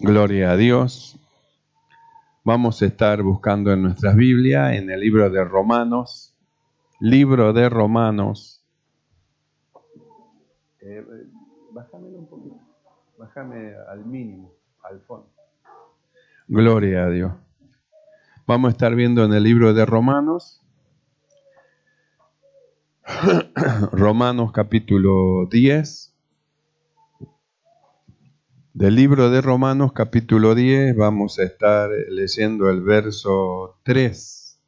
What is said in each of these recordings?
Gloria a Dios. Vamos a estar buscando en nuestras Biblias, en el libro de Romanos, libro de Romanos. Eh, un poquito, bájame al mínimo, al fondo. Gloria a Dios. Vamos a estar viendo en el libro de Romanos, Romanos capítulo 10, del libro de Romanos capítulo 10 vamos a estar leyendo el verso 3.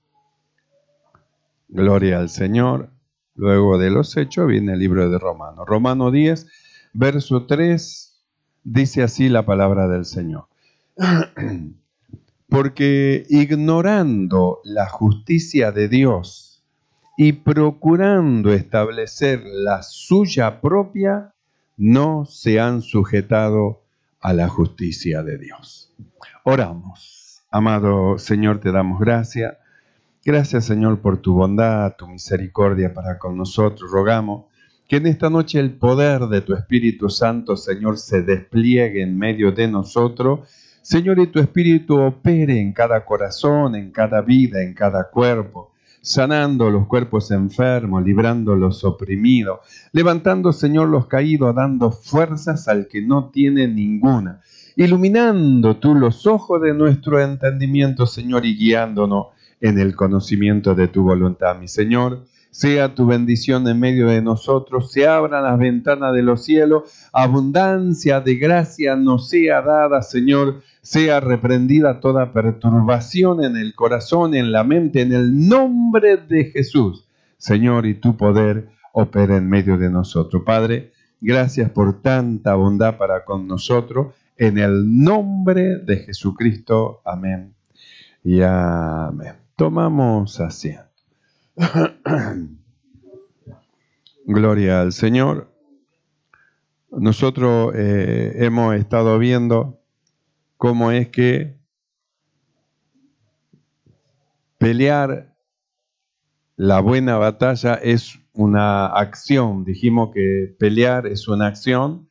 Gloria al Señor. Luego de los hechos viene el libro de Romanos. Romano 10, verso 3, dice así la palabra del Señor. Porque ignorando la justicia de Dios y procurando establecer la suya propia, no se han sujetado a la justicia de Dios. Oramos. Amado Señor, te damos gracias. Gracias Señor por tu bondad, tu misericordia para con nosotros. Rogamos que en esta noche el poder de tu Espíritu Santo, Señor, se despliegue en medio de nosotros. Señor, y tu Espíritu opere en cada corazón, en cada vida, en cada cuerpo sanando los cuerpos enfermos, librando los oprimidos, levantando, Señor, los caídos, dando fuerzas al que no tiene ninguna, iluminando tú los ojos de nuestro entendimiento, Señor, y guiándonos en el conocimiento de tu voluntad, mi Señor sea tu bendición en medio de nosotros, se abran las ventanas de los cielos, abundancia de gracia nos sea dada, Señor, sea reprendida toda perturbación en el corazón, en la mente, en el nombre de Jesús, Señor, y tu poder opera en medio de nosotros. Padre, gracias por tanta bondad para con nosotros, en el nombre de Jesucristo, amén y amén. Tomamos asiento. Gloria al Señor. Nosotros eh, hemos estado viendo cómo es que pelear la buena batalla es una acción. Dijimos que pelear es una acción,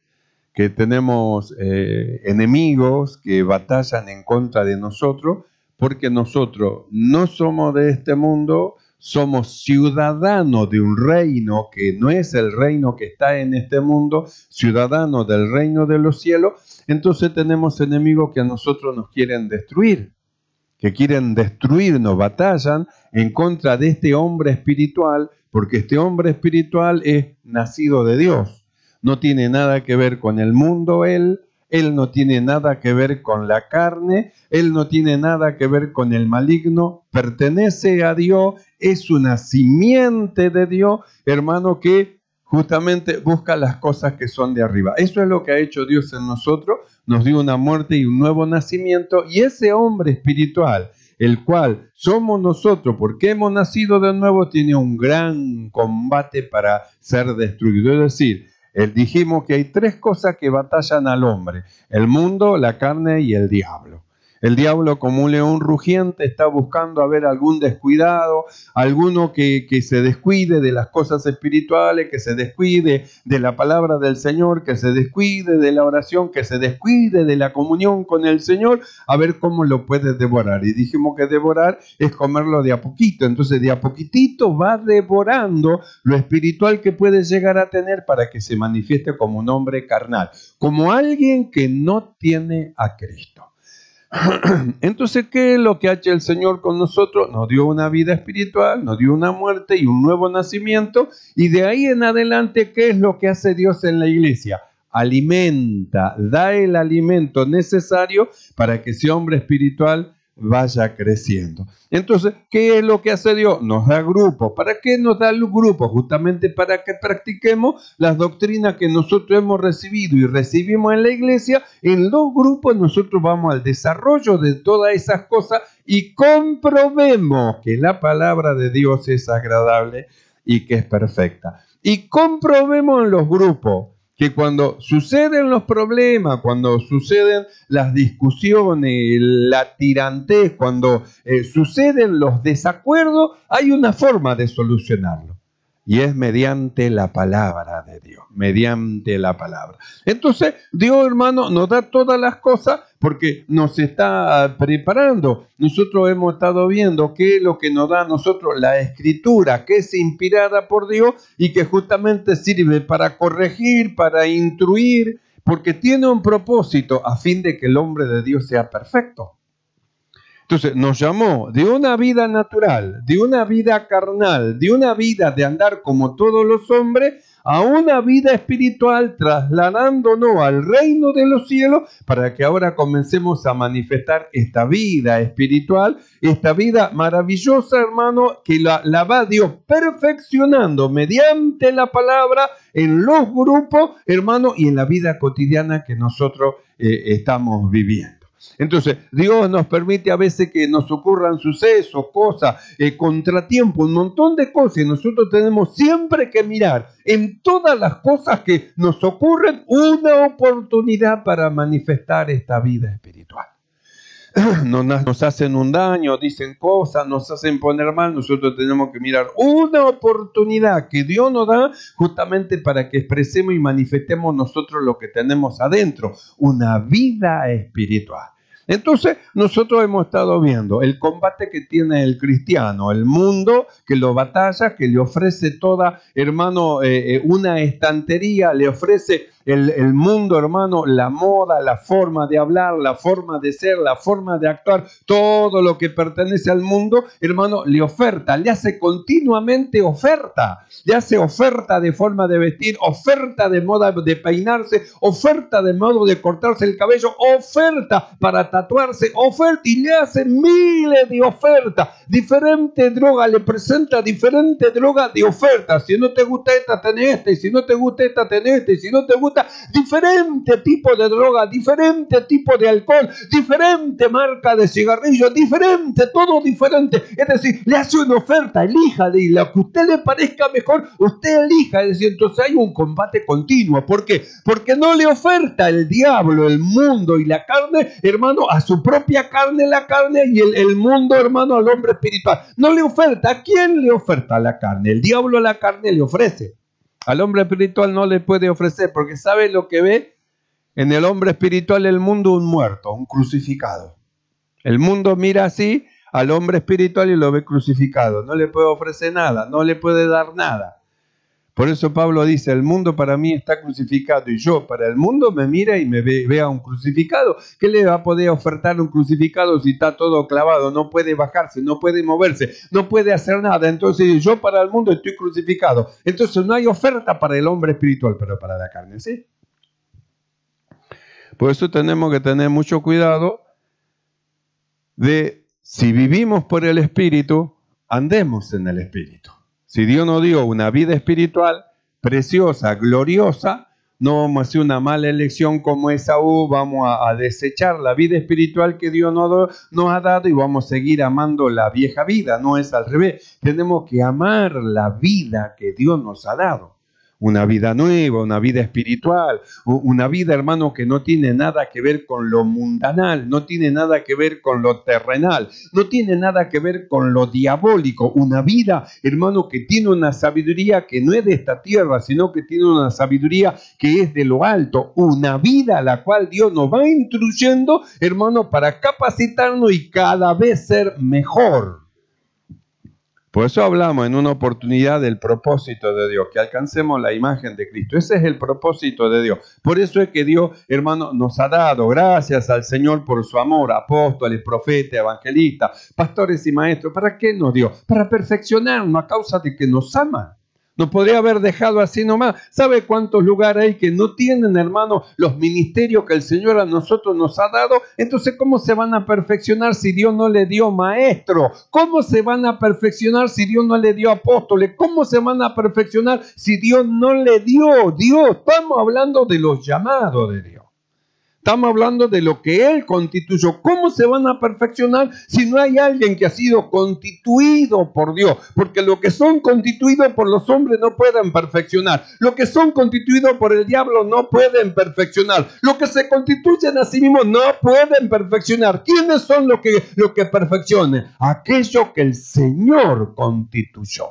que tenemos eh, enemigos que batallan en contra de nosotros, porque nosotros no somos de este mundo, somos ciudadanos de un reino que no es el reino que está en este mundo, ciudadanos del reino de los cielos, entonces tenemos enemigos que a nosotros nos quieren destruir, que quieren destruirnos, batallan en contra de este hombre espiritual, porque este hombre espiritual es nacido de Dios, no tiene nada que ver con el mundo él, él no tiene nada que ver con la carne, Él no tiene nada que ver con el maligno, pertenece a Dios, es una simiente de Dios, hermano, que justamente busca las cosas que son de arriba. Eso es lo que ha hecho Dios en nosotros, nos dio una muerte y un nuevo nacimiento, y ese hombre espiritual, el cual somos nosotros, porque hemos nacido de nuevo, tiene un gran combate para ser destruido. Es decir, él dijimos que hay tres cosas que batallan al hombre, el mundo, la carne y el diablo. El diablo, como un león rugiente, está buscando haber algún descuidado, alguno que, que, se descuide de las cosas espirituales, que se descuide de la palabra del Señor, que se descuide de la oración, que se descuide de la comunión con el Señor, a ver cómo lo puede devorar. Y dijimos que devorar es comerlo de a poquito. Entonces, de a poquitito va devorando lo espiritual que puede llegar a tener para que se manifieste como un hombre carnal, como alguien que no tiene a Cristo. Entonces, ¿qué es lo que hace el Señor con nosotros? Nos dio una vida espiritual, nos dio una muerte y un nuevo nacimiento. Y de ahí en adelante, ¿qué es lo que hace Dios en la iglesia? Alimenta, da el alimento necesario para que ese hombre espiritual vaya creciendo. Entonces, ¿qué es lo que hace Dios? Nos da grupos. ¿Para qué nos da los grupos? Justamente para que practiquemos las doctrinas que nosotros hemos recibido y recibimos en la iglesia. En los grupos nosotros vamos al desarrollo de todas esas cosas y comprobemos que la palabra de Dios es agradable y que es perfecta. Y comprobemos en los grupos que cuando suceden los problemas, cuando suceden las discusiones, la tirantez, cuando eh, suceden los desacuerdos, hay una forma de solucionarlo y es mediante la palabra de Dios, mediante la palabra. Entonces, Dios hermano nos da todas las cosas porque nos está preparando. Nosotros hemos estado viendo qué es lo que nos da a nosotros la escritura, que es inspirada por Dios y que justamente sirve para corregir, para instruir, porque tiene un propósito a fin de que el hombre de Dios sea perfecto. Entonces nos llamó de una vida natural, de una vida carnal, de una vida de andar como todos los hombres, a una vida espiritual trasladándonos al reino de los cielos para que ahora comencemos a manifestar esta vida espiritual, esta vida maravillosa, hermano, que la, la va Dios perfeccionando mediante la palabra en los grupos, hermano, y en la vida cotidiana que nosotros eh, estamos viviendo. Entonces, Dios nos permite a veces que nos ocurran sucesos, cosas, eh, contratiempos, un montón de cosas, y nosotros tenemos siempre que mirar en todas las cosas que nos ocurren una oportunidad para manifestar esta vida espiritual. nos, hacen un daño, dicen cosas, nos hacen poner mal, nosotros tenemos que mirar una oportunidad que Dios nos da justamente para que expresemos y manifestemos nosotros lo que tenemos adentro, una vida espiritual. Entonces, nosotros hemos estado viendo el combate que tiene el cristiano, el mundo que lo batalla, que le ofrece toda, hermano, eh, eh, una estantería, le ofrece el, mundo, hermano, la moda, la forma de hablar, la forma de ser, la forma de actuar, todo lo que pertenece al mundo, hermano, le oferta, le hace continuamente oferta, le hace oferta de forma de vestir, oferta de moda de peinarse, oferta de modo de cortarse el cabello, oferta para tatuarse, oferta y le hace miles de ofertas, diferente droga, le presenta diferente droga de oferta. si no te gusta esta, tenés esta, y si no te gusta esta, tenés esta, y si no te gusta diferente tipo de droga, diferente tipo de alcohol, diferente marca de cigarrillo, diferente, todo diferente. Es decir, le hace una oferta, elija de lo que usted le parezca mejor, usted elija. Es decir, entonces hay un combate continuo. ¿Por qué? Porque no le oferta el diablo, el mundo y la carne, hermano, a su propia carne, la carne y el, el mundo, hermano, al hombre espiritual. No le oferta. ¿A quién le oferta la carne? El diablo a la carne le ofrece. Al hombre espiritual no le puede ofrecer porque sabe lo que ve en el hombre espiritual el mundo un muerto, un crucificado. El mundo mira así al hombre espiritual y lo ve crucificado. No le puede ofrecer nada, no le puede dar nada. Por eso Pablo dice, el mundo para mí está crucificado y yo para el mundo me mira y me ve, a un crucificado. ¿Qué le va a poder ofertar un crucificado si está todo clavado? No puede bajarse, no puede moverse, no puede hacer nada. Entonces yo para el mundo estoy crucificado. Entonces no hay oferta para el hombre espiritual, pero para la carne, ¿sí? Por eso tenemos que tener mucho cuidado de si vivimos por el Espíritu, andemos en el Espíritu. Si Dios nos dio una vida espiritual preciosa, gloriosa, no vamos a hacer una mala elección como Esaú, vamos a, desechar la vida espiritual que Dios nos ha dado y vamos a seguir amando la vieja vida, no es al revés, tenemos que amar la vida que Dios nos ha dado una vida nueva, una vida espiritual, una vida, hermano, que no tiene nada que ver con lo mundanal, no tiene nada que ver con lo terrenal, no tiene nada que ver con lo diabólico, una vida, hermano, que tiene una sabiduría que no es de esta tierra, sino que tiene una sabiduría que es de lo alto, una vida a la cual Dios nos va instruyendo, hermano, para capacitarnos y cada vez ser mejor. Por eso hablamos en una oportunidad del propósito de Dios, que alcancemos la imagen de Cristo. Ese es el propósito de Dios. Por eso es que Dios, hermano, nos ha dado, gracias al Señor por su amor, apóstoles, profetas, evangelistas, pastores y maestros. ¿Para qué nos dio? Para perfeccionar una causa de que nos ama. No podría haber dejado así nomás. ¿Sabe cuántos lugares hay que no tienen, hermano, los ministerios que el Señor a nosotros nos ha dado? Entonces, ¿cómo se van a perfeccionar si Dios no le dio maestro? ¿Cómo se van a perfeccionar si Dios no le dio apóstoles? ¿Cómo se van a perfeccionar si Dios no le dio Dios? Estamos hablando de los llamados de Dios. Estamos hablando de lo que Él constituyó. ¿Cómo se van a perfeccionar si no hay alguien que ha sido constituido por Dios? Porque lo que son constituidos por los hombres no pueden perfeccionar. Lo que son constituidos por el diablo no pueden perfeccionar. Lo que se constituyen a sí mismos no pueden perfeccionar. ¿Quiénes son los que, los que perfeccionan? Aquello que el Señor constituyó.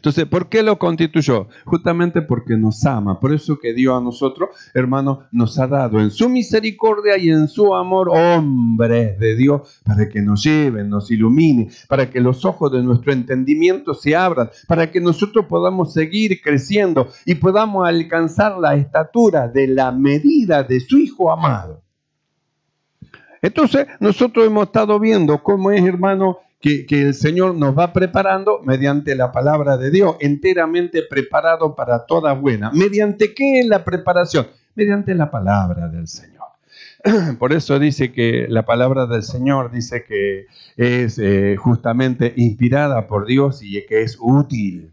Entonces, ¿por qué lo constituyó? Justamente porque nos ama. Por eso que Dios a nosotros, hermano, nos ha dado en su misericordia y en su amor hombres de Dios para que nos lleven, nos iluminen, para que los ojos de nuestro entendimiento se abran, para que nosotros podamos seguir creciendo y podamos alcanzar la estatura de la medida de su Hijo amado. Entonces, nosotros hemos estado viendo cómo es, hermano, que, el Señor nos va preparando mediante la palabra de Dios, enteramente preparado para toda buena. ¿Mediante qué es la preparación? Mediante la palabra del Señor. Por eso dice que la palabra del Señor dice que es eh, justamente inspirada por Dios y que es útil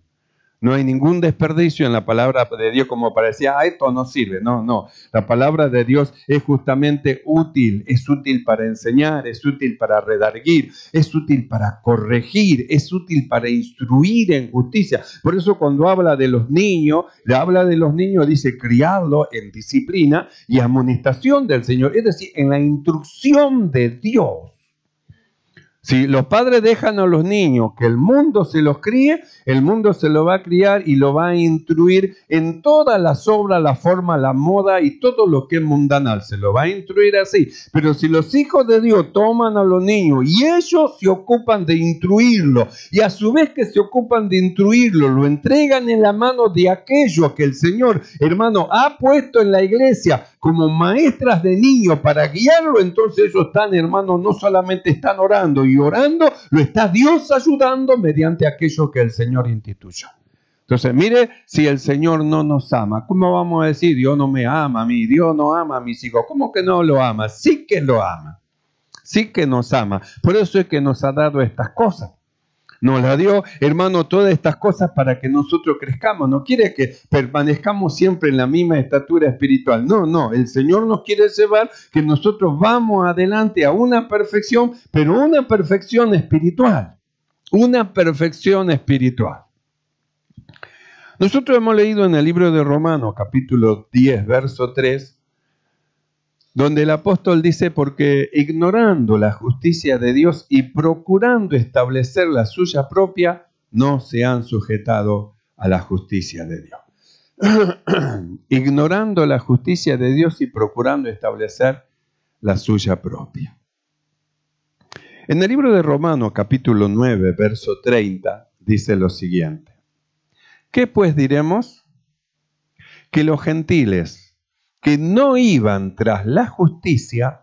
no hay ningún desperdicio en la palabra de Dios como parecía, ah, esto no sirve. No, no. La palabra de Dios es justamente útil. Es útil para enseñar, es útil para redarguir, es útil para corregir, es útil para instruir en justicia. Por eso cuando habla de los niños, le habla de los niños, dice criarlo en disciplina y amonestación del Señor. Es decir, en la instrucción de Dios. Si los padres dejan a los niños que el mundo se los críe, el mundo se lo va a criar y lo va a instruir en todas las obras, la forma, la moda y todo lo que es mundanal. Se lo va a instruir así. Pero si los hijos de Dios toman a los niños y ellos se ocupan de instruirlo, y a su vez que se ocupan de instruirlo, lo entregan en la mano de aquello que el Señor, hermano, ha puesto en la iglesia como maestras de niños para guiarlo, entonces ellos están, hermano, no solamente están orando y orando, lo está Dios ayudando mediante aquello que el Señor instituye Entonces, mire, si el Señor no nos ama, ¿cómo vamos a decir Dios no me ama a mí, Dios no ama a mis hijos? ¿Cómo que no lo ama? Sí que lo ama, sí que nos ama. Por eso es que nos ha dado estas cosas nos la dio, hermano, todas estas cosas para que nosotros crezcamos. No quiere que permanezcamos siempre en la misma estatura espiritual. No, no, el Señor nos quiere llevar que nosotros vamos adelante a una perfección, pero una perfección espiritual. Una perfección espiritual. Nosotros hemos leído en el libro de Romanos capítulo 10, verso 3, donde el apóstol dice, porque ignorando la justicia de Dios y procurando establecer la suya propia, no se han sujetado a la justicia de Dios. ignorando la justicia de Dios y procurando establecer la suya propia. En el libro de Romanos capítulo 9, verso 30, dice lo siguiente. ¿Qué pues diremos? Que los gentiles que no iban tras la justicia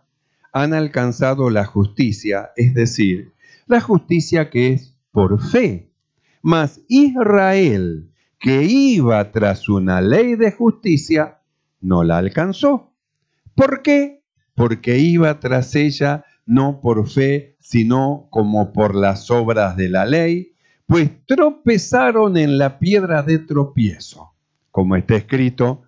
han alcanzado la justicia, es decir, la justicia que es por fe. Mas Israel, que iba tras una ley de justicia, no la alcanzó. ¿Por qué? Porque iba tras ella no por fe, sino como por las obras de la ley, pues tropezaron en la piedra de tropiezo, como está escrito,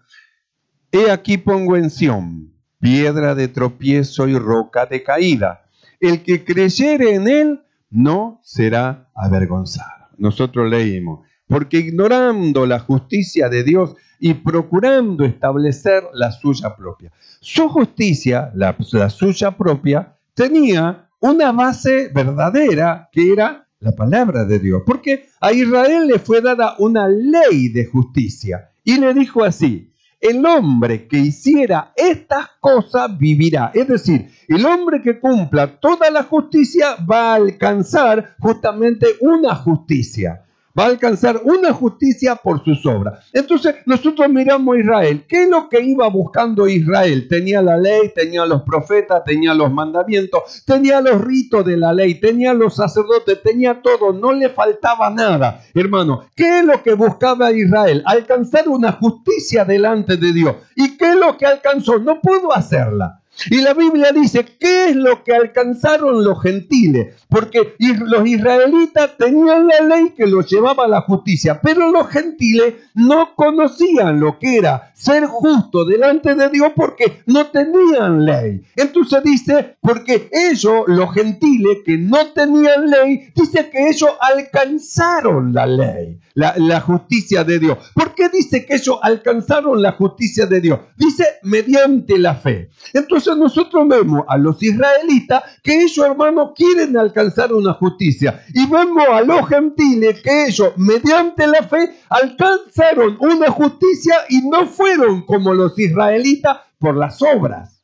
He aquí pongo en Sión, piedra de tropiezo y roca de caída. El que creyere en él no será avergonzado. Nosotros leímos, porque ignorando la justicia de Dios y procurando establecer la suya propia. Su justicia, la, la suya propia, tenía una base verdadera que era la palabra de Dios, porque a Israel le fue dada una ley de justicia y le dijo así, el hombre que hiciera estas cosas vivirá. Es decir, el hombre que cumpla toda la justicia va a alcanzar justamente una justicia va a alcanzar una justicia por sus obras. Entonces nosotros miramos a Israel. ¿Qué es lo que iba buscando Israel? Tenía la ley, tenía los profetas, tenía los mandamientos, tenía los ritos de la ley, tenía los sacerdotes, tenía todo, no le faltaba nada. Hermano, ¿qué es lo que buscaba Israel? Alcanzar una justicia delante de Dios. ¿Y qué es lo que alcanzó? No pudo hacerla. Y la Biblia dice, ¿qué es lo que alcanzaron los gentiles? Porque los israelitas tenían la ley que los llevaba a la justicia, pero los gentiles no conocían lo que era ser justo delante de Dios porque no tenían ley. Entonces dice, porque ellos, los gentiles que no tenían ley, dice que ellos alcanzaron la ley, la, justicia de Dios. ¿Por qué dice que ellos alcanzaron la justicia de Dios? Dice mediante la fe. Entonces, nosotros vemos a los israelitas que ellos, hermanos quieren alcanzar una justicia. Y vemos a los gentiles que ellos, mediante la fe, alcanzaron una justicia y no fueron como los israelitas por las obras,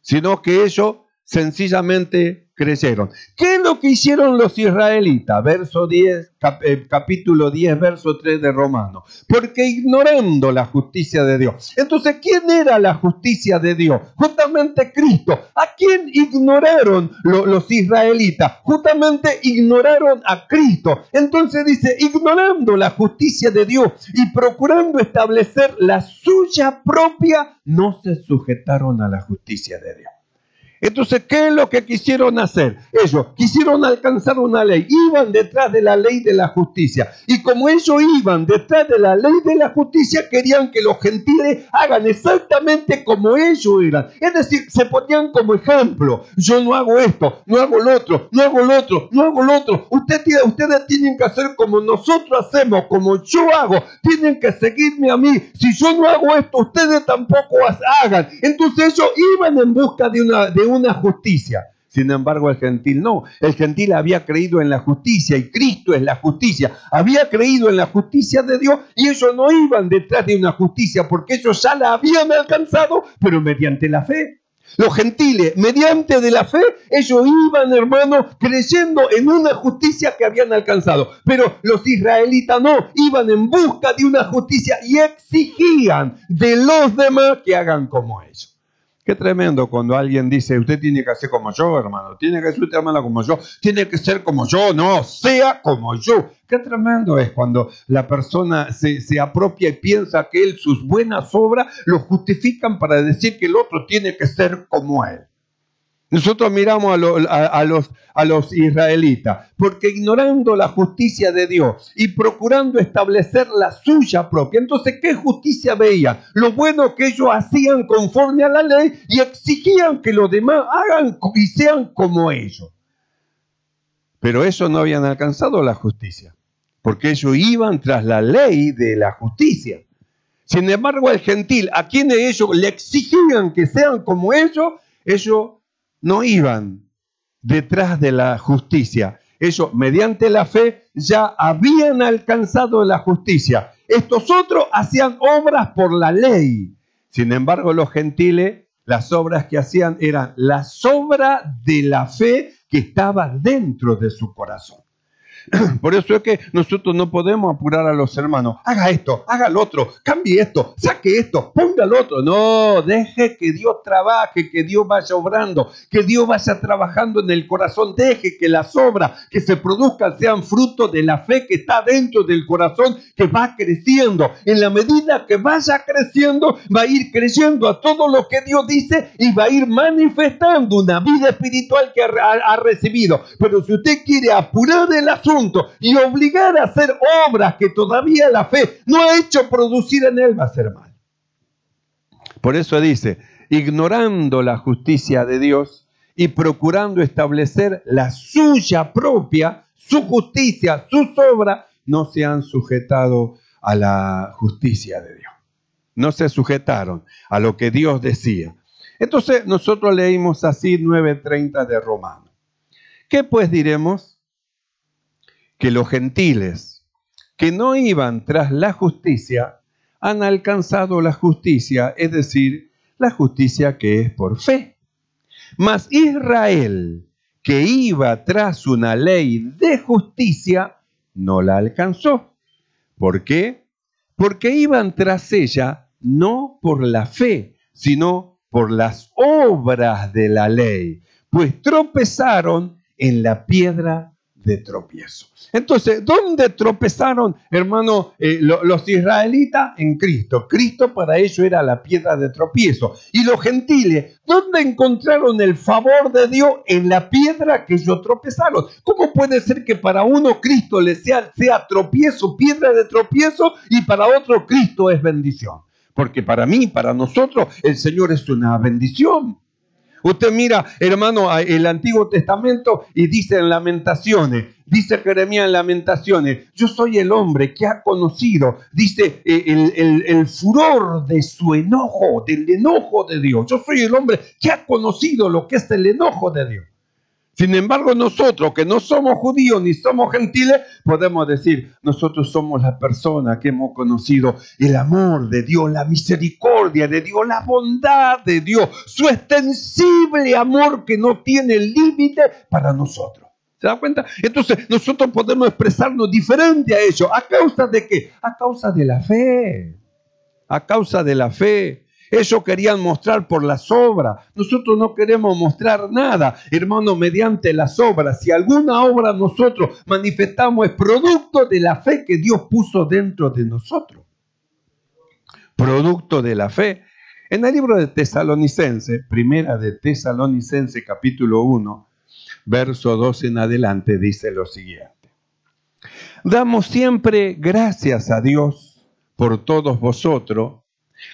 sino que ellos sencillamente crecieron. ¿Qué es lo que hicieron los israelitas? Verso 10, eh, capítulo 10, verso 3 de Romano. Porque ignorando la justicia de Dios. Entonces, ¿quién era la justicia de Dios? Justamente Cristo. ¿A quién ignoraron los israelitas? Justamente ignoraron a Cristo. Entonces dice, ignorando la justicia de Dios y procurando establecer la suya propia, no se sujetaron a la justicia de Dios. Entonces, ¿qué es lo que quisieron hacer? Ellos quisieron alcanzar una ley, iban detrás de la ley de la justicia. Y como ellos iban detrás de la ley de la justicia, querían que los gentiles hagan exactamente como ellos eran. Es decir, se ponían como ejemplo. Yo no hago esto, no hago lo otro, no hago lo otro, no hago lo otro. Usted tiene, ustedes tienen que hacer como nosotros hacemos, como yo hago. Tienen que seguirme a mí. Si yo no hago esto, ustedes tampoco hagan. Entonces ellos iban en busca de una... De una justicia. Sin embargo, el gentil no. El gentil había creído en la justicia y Cristo es la justicia. Había creído en la justicia de Dios y ellos no iban detrás de una justicia porque ellos ya la habían alcanzado, pero mediante la fe. Los gentiles, mediante de la fe, ellos iban, hermanos, creyendo en una justicia que habían alcanzado. Pero los israelitas no, iban en busca de una justicia y exigían de los demás que hagan como ellos. Qué tremendo cuando alguien dice, usted tiene que hacer como yo, hermano, tiene que ser usted, como yo, tiene que ser como yo, no, sea como yo. Qué tremendo es cuando la persona se, se apropia y piensa que él, sus buenas obras, lo justifican para decir que el otro tiene que ser como él. Nosotros miramos a, los, los israelitas, porque ignorando la justicia de Dios y procurando establecer la suya propia, entonces, ¿qué justicia veían? Lo bueno que ellos hacían conforme a la ley y exigían que los demás hagan y sean como ellos. Pero ellos no habían alcanzado la justicia, porque ellos iban tras la ley de la justicia. Sin embargo, el gentil, a quienes ellos le exigían que sean como ellos, ellos no iban detrás de la justicia. Ellos, mediante la fe, ya habían alcanzado la justicia. Estos otros hacían obras por la ley. Sin embargo, los gentiles, las obras que hacían eran la obras de la fe que estaba dentro de su corazón. Por eso es que nosotros no podemos apurar a los hermanos. Haga esto, haga lo otro, cambie esto, saque esto, ponga lo otro. No, deje que Dios trabaje, que Dios vaya obrando, que Dios vaya trabajando en el corazón. Deje que las obras que se produzcan sean fruto de la fe que está dentro del corazón, que va creciendo. En la medida que vaya creciendo, va a ir creciendo a todo lo que Dios dice y va a ir manifestando una vida espiritual que ha, ha recibido. Pero si usted quiere apurar el asunto, y obligar a hacer obras que todavía la fe no ha hecho producir en él, va a ser mal. Por eso dice, ignorando la justicia de Dios y procurando establecer la suya propia, su justicia, sus obras, no se han sujetado a la justicia de Dios. No se sujetaron a lo que Dios decía. Entonces nosotros leímos así 9.30 de Romano. ¿Qué pues diremos? que los gentiles que no iban tras la justicia han alcanzado la justicia, es decir, la justicia que es por fe. Mas Israel, que iba tras una ley de justicia, no la alcanzó. ¿Por qué? Porque iban tras ella no por la fe, sino por las obras de la ley, pues tropezaron en la piedra de tropiezo. Entonces, ¿dónde tropezaron, hermano, eh, los israelitas? En Cristo. Cristo para ellos era la piedra de tropiezo. Y los gentiles, ¿dónde encontraron el favor de Dios? En la piedra que ellos tropezaron. ¿Cómo puede ser que para uno Cristo le sea, sea tropiezo, piedra de tropiezo, y para otro Cristo es bendición? Porque para mí, para nosotros, el Señor es una bendición. Usted mira, hermano, el Antiguo Testamento y dice en Lamentaciones, dice Jeremías en Lamentaciones, yo soy el hombre que ha conocido, dice eh, el, el furor de su enojo, del enojo de Dios. Yo soy el hombre que ha conocido lo que es el enojo de Dios. Sin embargo, nosotros que no somos judíos ni somos gentiles, podemos decir, nosotros somos la persona que hemos conocido el amor de Dios, la misericordia de Dios, la bondad de Dios, su extensible amor que no tiene límite para nosotros. ¿Se da cuenta? Entonces, nosotros podemos expresarnos diferente a ellos. ¿A causa de qué? A causa de la fe. A causa de la fe. Ellos querían mostrar por las obras. Nosotros no queremos mostrar nada, hermano, mediante las obras. Si alguna obra nosotros manifestamos es producto de la fe que Dios puso dentro de nosotros. Producto de la fe. En el libro de Tesalonicense, primera de Tesalonicense capítulo 1, verso 2 en adelante, dice lo siguiente. Damos siempre gracias a Dios por todos vosotros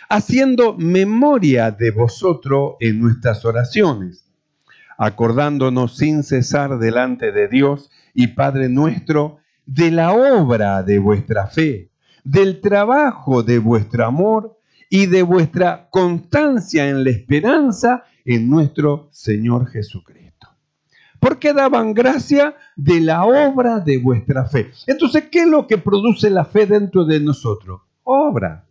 haciendo memoria de vosotros en nuestras oraciones, acordándonos sin cesar delante de Dios y Padre nuestro de la obra de vuestra fe, del trabajo de vuestro amor y de vuestra constancia en la esperanza en nuestro Señor Jesucristo. Porque daban gracia de la obra de vuestra fe. Entonces, ¿qué es lo que produce la fe dentro de nosotros? Obra.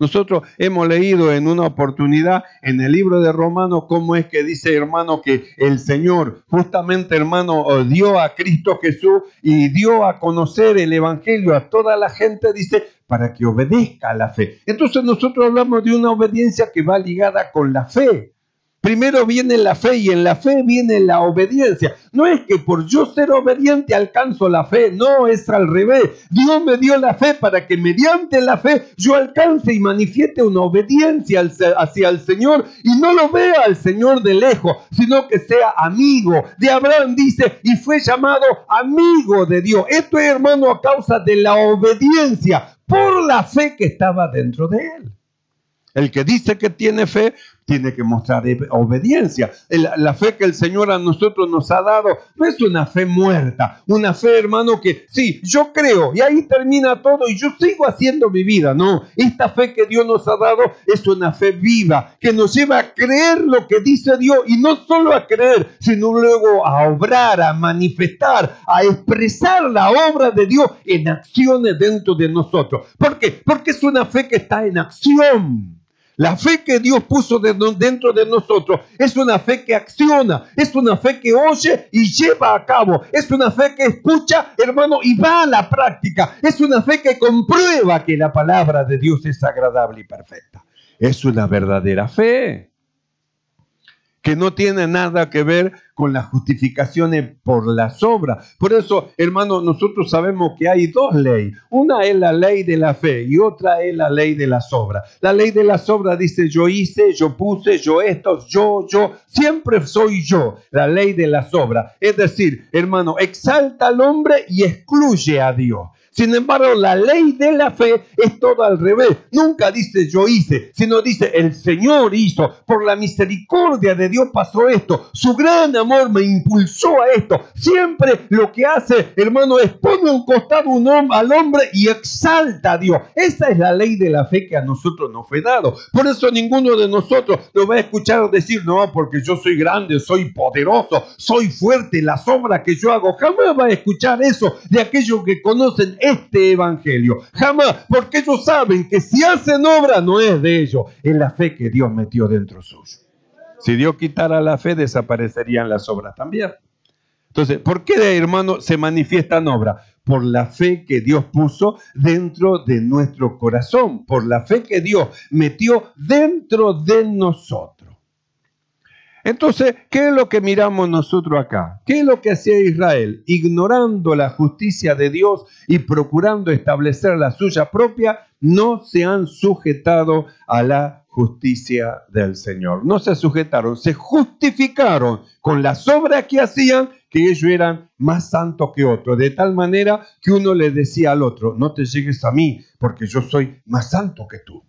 Nosotros hemos leído en una oportunidad en el libro de Romanos cómo es que dice, hermano, que el Señor justamente, hermano, oh, dio a Cristo Jesús y dio a conocer el Evangelio a toda la gente, dice, para que obedezca a la fe. Entonces nosotros hablamos de una obediencia que va ligada con la fe. Primero viene la fe y en la fe viene la obediencia. No es que por yo ser obediente alcanzo la fe, no, es al revés. Dios me dio la fe para que mediante la fe yo alcance y manifieste una obediencia hacia el Señor y no lo vea al Señor de lejos, sino que sea amigo. De Abraham dice, y fue llamado amigo de Dios. Esto es hermano a causa de la obediencia por la fe que estaba dentro de él. El que dice que tiene fe tiene que mostrar obediencia. La, fe que el Señor a nosotros nos ha dado no es una fe muerta, una fe, hermano, que sí, yo creo y ahí termina todo y yo sigo haciendo mi vida. No, esta fe que Dios nos ha dado es una fe viva que nos lleva a creer lo que dice Dios y no solo a creer, sino luego a obrar, a manifestar, a expresar la obra de Dios en acciones dentro de nosotros. ¿Por qué? Porque es una fe que está en acción. La fe que Dios puso dentro de nosotros es una fe que acciona, es una fe que oye y lleva a cabo, es una fe que escucha, hermano, y va a la práctica, es una fe que comprueba que la palabra de Dios es agradable y perfecta. Es una verdadera fe que no tiene nada que ver con las justificaciones por la obras. Por eso, hermano, nosotros sabemos que hay dos leyes. Una es la ley de la fe y otra es la ley de la obras. La ley de la obras dice yo hice, yo puse, yo esto, yo, yo, siempre soy yo. La ley de la obras. Es decir, hermano, exalta al hombre y excluye a Dios. Sin embargo, la ley de la fe es todo al revés. Nunca dice yo hice, sino dice el Señor hizo. Por la misericordia de Dios pasó esto. Su gran amor me impulsó a esto. Siempre lo que hace, hermano, es pone un costado al hombre y exalta a Dios. Esa es la ley de la fe que a nosotros nos fue dado. Por eso ninguno de nosotros lo va a escuchar decir, no, porque yo soy grande, soy poderoso, soy fuerte, las obras que yo hago. Jamás va a escuchar eso de aquellos que conocen este evangelio. Jamás, porque ellos saben que si hacen obra no es de ellos, es la fe que Dios metió dentro suyo. Si Dios quitara la fe, desaparecerían las obras también. Entonces, ¿por qué, hermano, se manifiestan obras? Por la fe que Dios puso dentro de nuestro corazón, por la fe que Dios metió dentro de nosotros. Entonces, ¿qué es lo que miramos nosotros acá? ¿Qué es lo que hacía Israel? Ignorando la justicia de Dios y procurando establecer la suya propia, no se han sujetado a la justicia del Señor. No se sujetaron, se justificaron con las obras que hacían que ellos eran más santos que otros, de tal manera que uno le decía al otro, no te llegues a mí, porque yo soy más santo que tú.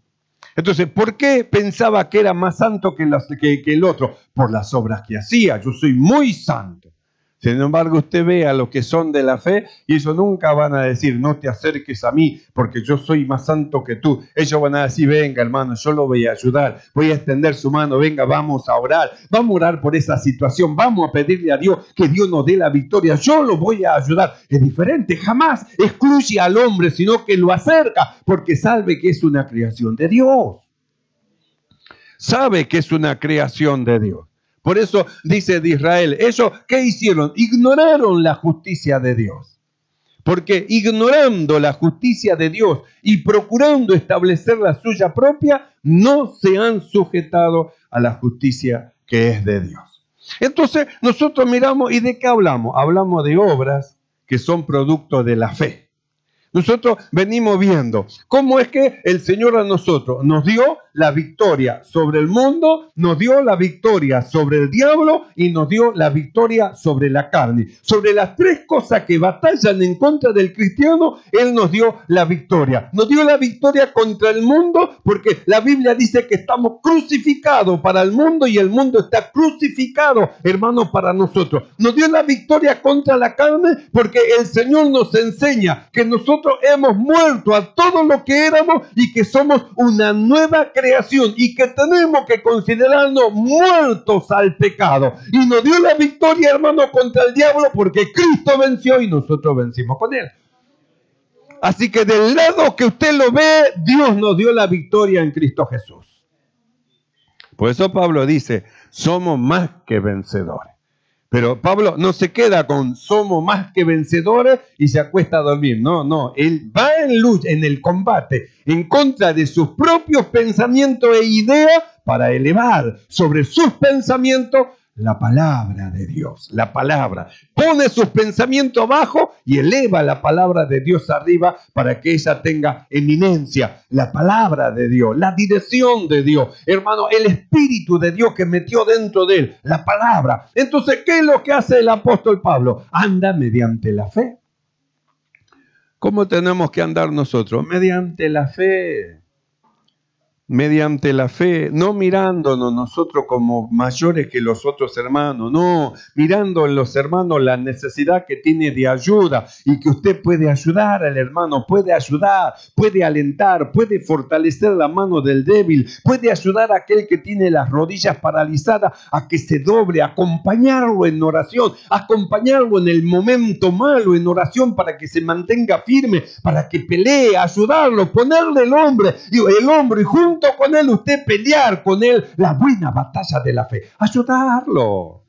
Entonces, ¿por qué pensaba que era más santo que, el otro? Por las obras que hacía. Yo soy muy santo. Sin embargo, usted ve a los que son de la fe y ellos nunca van a decir, no te acerques a mí porque yo soy más santo que tú. Ellos van a decir, venga hermano, yo lo voy a ayudar, voy a extender su mano, venga, vamos a orar, vamos a orar por esa situación, vamos a pedirle a Dios que Dios nos dé la victoria, yo lo voy a ayudar. Es diferente, jamás excluye al hombre, sino que lo acerca porque sabe que es una creación de Dios. Sabe que es una creación de Dios. Por eso dice de Israel, eso, ¿qué hicieron? Ignoraron la justicia de Dios. Porque ignorando la justicia de Dios y procurando establecer la suya propia, no se han sujetado a la justicia que es de Dios. Entonces nosotros miramos y de qué hablamos. Hablamos de obras que son producto de la fe. Nosotros venimos viendo cómo es que el Señor a nosotros nos dio la victoria sobre el mundo, nos dio la victoria sobre el diablo y nos dio la victoria sobre la carne. Sobre las tres cosas que batallan en contra del cristiano, Él nos dio la victoria. Nos dio la victoria contra el mundo porque la Biblia dice que estamos crucificados para el mundo y el mundo está crucificado, hermanos, para nosotros. Nos dio la victoria contra la carne porque el Señor nos enseña que nosotros hemos muerto a todo lo que éramos y que somos una nueva creación y que tenemos que considerarnos muertos al pecado. Y nos dio la victoria, hermano, contra el diablo porque Cristo venció y nosotros vencimos con él. Así que del lado que usted lo ve, Dios nos dio la victoria en Cristo Jesús. Por eso Pablo dice, somos más que vencedores. Pero Pablo no se queda con somos más que vencedores y se acuesta a dormir. No, no, él va en lucha, en el combate, en contra de sus propios pensamientos e ideas para elevar sobre sus pensamientos la palabra de Dios, la palabra. Pone sus pensamientos abajo y eleva la palabra de Dios arriba para que ella tenga eminencia, la palabra de Dios, la dirección de Dios, hermano, el espíritu de Dios que metió dentro de él, la palabra. Entonces, ¿qué es lo que hace el apóstol Pablo? Anda mediante la fe. ¿Cómo tenemos que andar nosotros? Mediante la fe mediante la fe, no mirándonos nosotros como mayores que los otros hermanos, no, mirando en los hermanos la necesidad que tiene de ayuda y que usted puede ayudar al hermano, puede ayudar, puede alentar, puede fortalecer la mano del débil, puede ayudar a aquel que tiene las rodillas paralizadas a que se doble, acompañarlo en oración, acompañarlo en el momento malo en oración para que se mantenga firme, para que pelee, ayudarlo, ponerle el hombre, el hombre y junto con Él, usted pelear con Él la buena batalla de la fe, ayudarlo.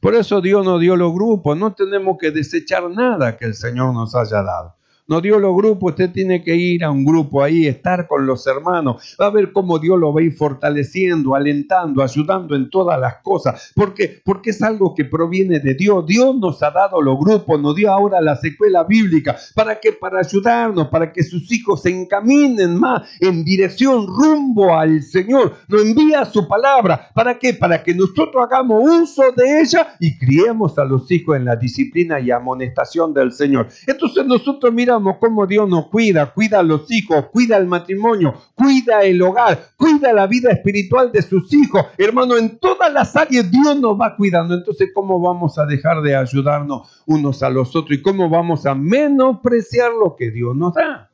Por eso Dios nos dio los grupos, no tenemos que desechar nada que el Señor nos haya dado. No dio los grupos, usted tiene que ir a un grupo ahí, estar con los hermanos. Va a ver cómo Dios lo va a ir fortaleciendo, alentando, ayudando en todas las cosas. ¿Por qué? Porque es algo que proviene de Dios. Dios nos ha dado los grupos, nos dio ahora la secuela bíblica. ¿Para que Para ayudarnos, para que sus hijos se encaminen más en dirección rumbo al Señor. Nos envía su palabra. ¿Para qué? Para que nosotros hagamos uso de ella y criemos a los hijos en la disciplina y amonestación del Señor. Entonces nosotros, mira, como cómo Dios nos cuida, cuida a los hijos, cuida el matrimonio, cuida el hogar, cuida la vida espiritual de sus hijos. Hermano, en todas las áreas Dios nos va cuidando. Entonces, ¿cómo vamos a dejar de ayudarnos unos a los otros? ¿Y cómo vamos a menospreciar lo que Dios nos da?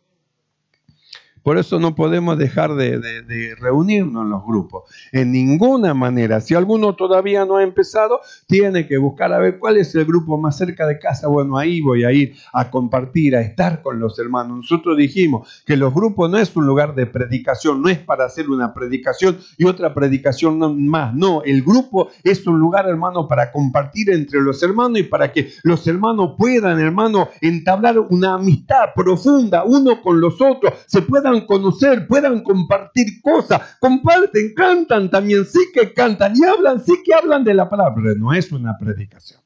Por eso no podemos dejar de, reunirnos en los grupos. En ninguna manera. Si alguno todavía no ha empezado, tiene que buscar a ver cuál es el grupo más cerca de casa. Bueno, ahí voy a ir a compartir, a estar con los hermanos. Nosotros dijimos que los grupos no es un lugar de predicación, no es para hacer una predicación y otra predicación más. No, el grupo es un lugar, hermano, para compartir entre los hermanos y para que los hermanos puedan, hermano, entablar una amistad profunda uno con los otros. Se puedan conocer, puedan compartir cosas. Comparten, cantan también, sí que cantan y hablan, sí que hablan de la palabra, no es una predicación.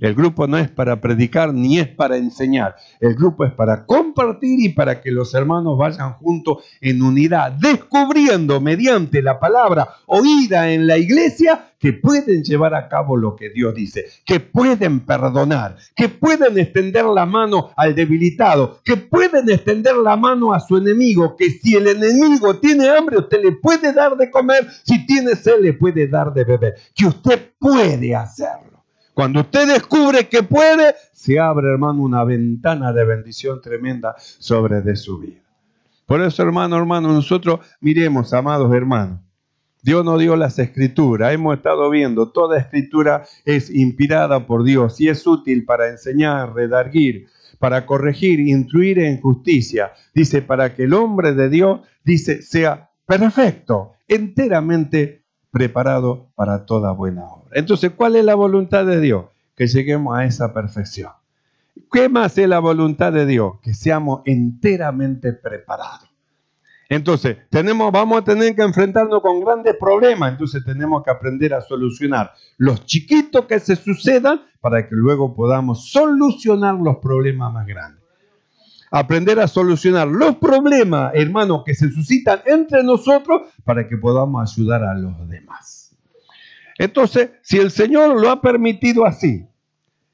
El grupo no es para predicar ni es para enseñar. El grupo es para compartir y para que los hermanos vayan juntos en unidad, descubriendo mediante la palabra oída en la iglesia que pueden llevar a cabo lo que Dios dice, que pueden perdonar, que pueden extender la mano al debilitado, que pueden extender la mano a su enemigo, que si el enemigo tiene hambre, usted le puede dar de comer, si tiene sed, le puede dar de beber, que usted puede hacerlo. Cuando usted descubre que puede, se abre, hermano, una ventana de bendición tremenda sobre de su vida. Por eso, hermano, hermano, nosotros miremos, amados hermanos. Dios nos dio las escrituras, hemos estado viendo, toda escritura es inspirada por Dios y es útil para enseñar, redarguir, para corregir, instruir en justicia. Dice, para que el hombre de Dios, dice, sea perfecto, enteramente preparado para toda buena obra. Entonces, ¿cuál es la voluntad de Dios? Que lleguemos a esa perfección. ¿Qué más es la voluntad de Dios? Que seamos enteramente preparados. Entonces, tenemos, vamos a tener que enfrentarnos con grandes problemas, entonces tenemos que aprender a solucionar los chiquitos que se sucedan para que luego podamos solucionar los problemas más grandes aprender a solucionar los problemas, hermanos, que se suscitan entre nosotros para que podamos ayudar a los demás. Entonces, si el Señor lo ha permitido así,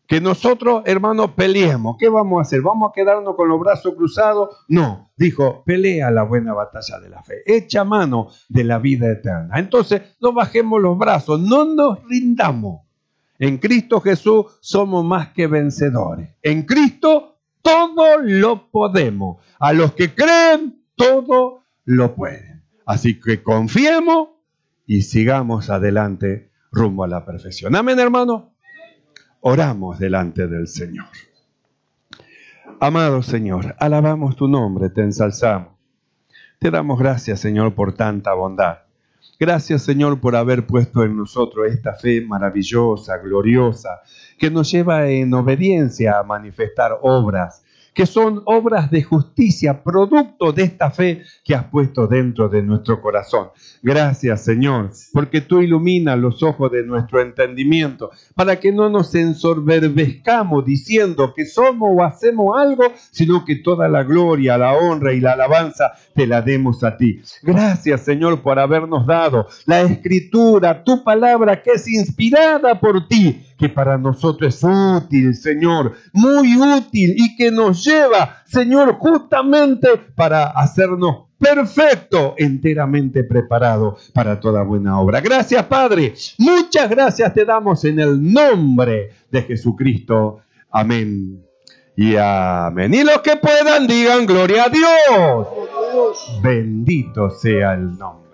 que nosotros, hermanos, peleemos, ¿qué vamos a hacer? ¿Vamos a quedarnos con los brazos cruzados? No, dijo, pelea la buena batalla de la fe, echa mano de la vida eterna. Entonces, no bajemos los brazos, no nos rindamos. En Cristo Jesús somos más que vencedores. En Cristo todo lo podemos. A los que creen, todo lo pueden. Así que confiemos y sigamos adelante rumbo a la perfección. Amén, hermano. Oramos delante del Señor. Amado Señor, alabamos tu nombre, te ensalzamos. Te damos gracias, Señor, por tanta bondad. Gracias Señor por haber puesto en nosotros esta fe maravillosa, gloriosa, que nos lleva en obediencia a manifestar obras que son obras de justicia, producto de esta fe que has puesto dentro de nuestro corazón. Gracias, Señor, porque tú iluminas los ojos de nuestro entendimiento, para que no nos ensorberbezcamos diciendo que somos o hacemos algo, sino que toda la gloria, la honra y la alabanza te la demos a ti. Gracias, Señor, por habernos dado la escritura, tu palabra que es inspirada por ti que para nosotros es útil, Señor, muy útil y que nos lleva, Señor, justamente para hacernos perfecto, enteramente preparado para toda buena obra. Gracias, Padre. Muchas gracias te damos en el nombre de Jesucristo. Amén. Y amén. Y los que puedan digan gloria a Dios. Bendito sea el nombre.